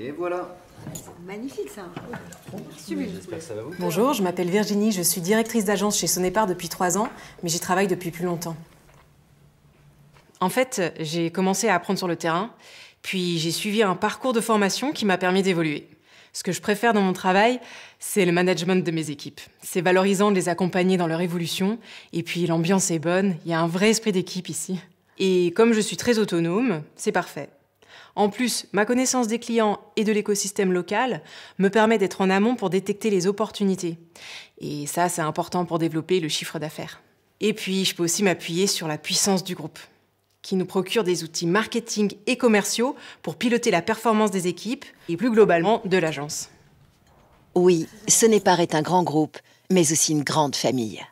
Et voilà. Magnifique ça. Bonjour, je m'appelle Virginie, je suis directrice d'agence chez Sonépar depuis trois ans, mais j'y travaille depuis plus longtemps. En fait, j'ai commencé à apprendre sur le terrain, puis j'ai suivi un parcours de formation qui m'a permis d'évoluer. Ce que je préfère dans mon travail, c'est le management de mes équipes. C'est valorisant de les accompagner dans leur évolution, et puis l'ambiance est bonne, il y a un vrai esprit d'équipe ici. Et comme je suis très autonome, c'est parfait. En plus, ma connaissance des clients et de l'écosystème local me permet d'être en amont pour détecter les opportunités. Et ça, c'est important pour développer le chiffre d'affaires. Et puis, je peux aussi m'appuyer sur la puissance du groupe, qui nous procure des outils marketing et commerciaux pour piloter la performance des équipes et plus globalement de l'agence. Oui, ce n'est pas un grand groupe, mais aussi une grande famille.